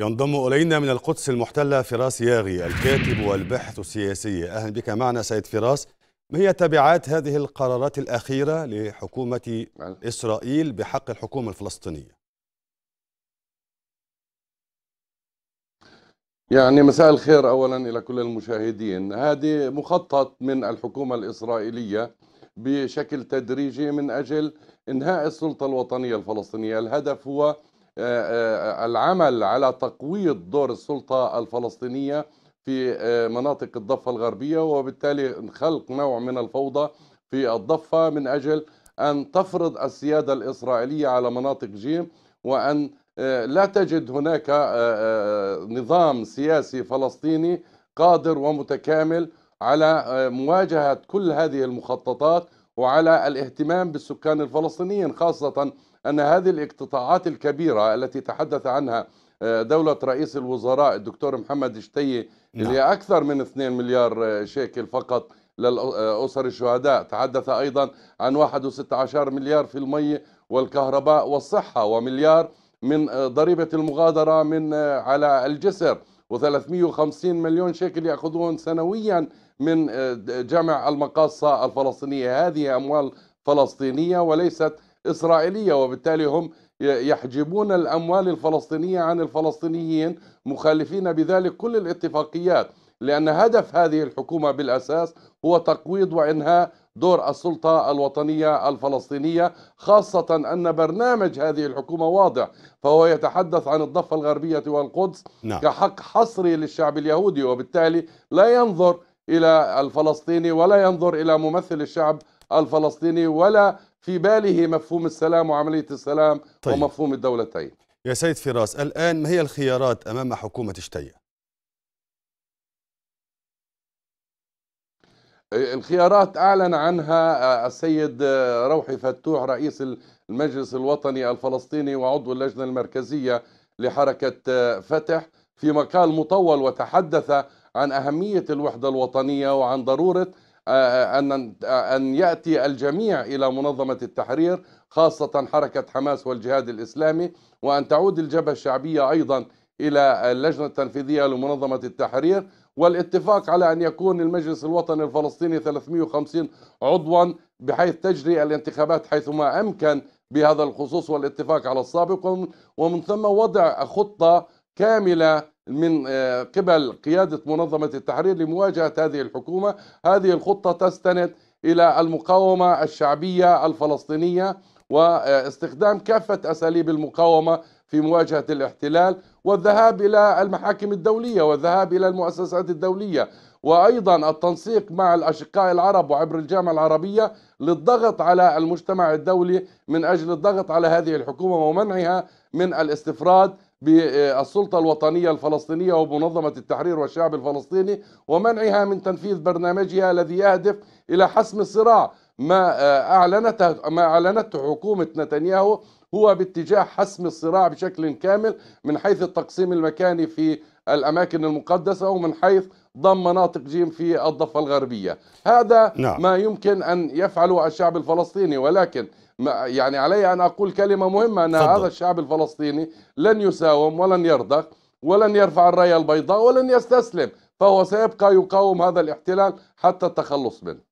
ينضم إلينا من القدس المحتلة فراس ياغي الكاتب والباحث السياسي أهلا بك معنا سيد فراس ما هي تبعات هذه القرارات الأخيرة لحكومة إسرائيل بحق الحكومة الفلسطينية يعني مساء الخير أولا إلى كل المشاهدين هذه مخطط من الحكومة الإسرائيلية بشكل تدريجي من أجل إنهاء السلطة الوطنية الفلسطينية الهدف هو آه، آه، العمل على تقويض دور السلطة الفلسطينية في آه، مناطق الضفة الغربية وبالتالي خلق نوع من الفوضى في الضفة من أجل أن تفرض السيادة الإسرائيلية على مناطق جيم وأن لا تجد هناك نظام سياسي فلسطيني قادر ومتكامل على مواجهة كل هذه المخططات وعلى الاهتمام بالسكان الفلسطينيين خاصة أن هذه الاقتطاعات الكبيرة التي تحدث عنها آه، دولة رئيس الوزراء الدكتور محمد شتية نعم. اللي هي أكثر من 2 مليار آه، شيكل فقط للأسر الشهداء تحدث أيضا عن 116 مليار في المي والكهرباء والصحة ومليار من آه، ضريبة المغادرة من على الجسر و350 مليون شيكل يأخذون سنويا من جمع المقاصة الفلسطينية هذه أموال فلسطينية وليست إسرائيلية وبالتالي هم يحجبون الأموال الفلسطينية عن الفلسطينيين مخالفين بذلك كل الاتفاقيات لأن هدف هذه الحكومة بالأساس هو تقويض وإنهاء دور السلطة الوطنية الفلسطينية خاصة أن برنامج هذه الحكومة واضح فهو يتحدث عن الضفة الغربية والقدس نعم. كحق حصري للشعب اليهودي وبالتالي لا ينظر إلى الفلسطيني ولا ينظر إلى ممثل الشعب الفلسطيني ولا في باله مفهوم السلام وعملية السلام طيب. ومفهوم الدولتين يا سيد فراس الآن ما هي الخيارات أمام حكومة شتية؟ الخيارات أعلن عنها آه، السيد آه، روحي فتوح رئيس المجلس الوطني الفلسطيني وعضو اللجنة المركزية لحركة آه، فتح في مقال مطول وتحدث عن أهمية الوحدة الوطنية وعن ضرورة آه، آه، أن آه، أن يأتي الجميع إلى منظمة التحرير خاصة حركة حماس والجهاد الإسلامي وأن تعود الجبهة الشعبية أيضا إلى اللجنة التنفيذية لمنظمة التحرير والاتفاق على أن يكون المجلس الوطني الفلسطيني 350 عضوا بحيث تجري الانتخابات حيثما أمكن بهذا الخصوص والاتفاق على السابق ومن ثم وضع خطة كاملة من آه، قبل قيادة منظمة التحرير لمواجهة هذه الحكومة هذه الخطة تستند إلى المقاومة الشعبية الفلسطينية واستخدام كافة أساليب المقاومة في مواجهة الاحتلال والذهاب إلى المحاكم الدولية والذهاب إلى المؤسسات الدولية وأيضا التنسيق مع الأشقاء العرب وعبر الجامعة العربية للضغط على المجتمع الدولي من أجل الضغط على هذه الحكومة ومنعها من الاستفراد بالسلطة الوطنية الفلسطينية ومنظمة التحرير والشعب الفلسطيني ومنعها من تنفيذ برنامجها الذي يهدف إلى حسم الصراع ما آه، أعلنته ما أعلنته حكومة نتنياهو هو باتجاه حسم الصراع بشكل كامل من حيث التقسيم المكاني في الأماكن المقدسة ومن حيث ضم مناطق جيم في الضفة الغربية هذا نعم. ما يمكن أن يفعله الشعب الفلسطيني ولكن يعني علي أن أقول كلمة مهمة أن فضل. هذا الشعب الفلسطيني لن يساوم ولن يرضخ ولن يرفع الراية البيضاء ولن يستسلم فهو سيبقى يقاوم هذا الاحتلال حتى التخلص منه